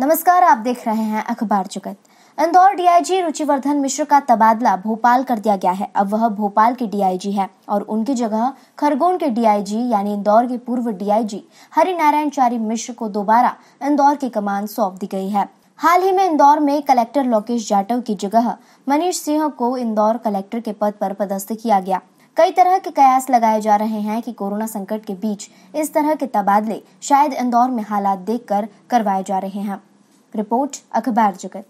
नमस्कार आप देख रहे हैं अखबार जगत इंदौर डीआईजी रुचिवर्धन मिश्र का तबादला भोपाल कर दिया गया है अब वह भोपाल के डीआईजी है और उनकी जगह खरगोन के डीआईजी यानी इंदौर के पूर्व डीआईजी हरिनारायण चारी मिश्र को दोबारा इंदौर की कमान सौंप दी गई है हाल ही में इंदौर में कलेक्टर लोकेश जाटव की जगह मनीष सिंह को इंदौर कलेक्टर के पद पर पदस्थ किया गया कई तरह के कयास लगाए जा रहे हैं कि कोरोना संकट के बीच इस तरह के तबादले शायद इंदौर में हालात देखकर करवाए जा रहे हैं रिपोर्ट अखबार जगत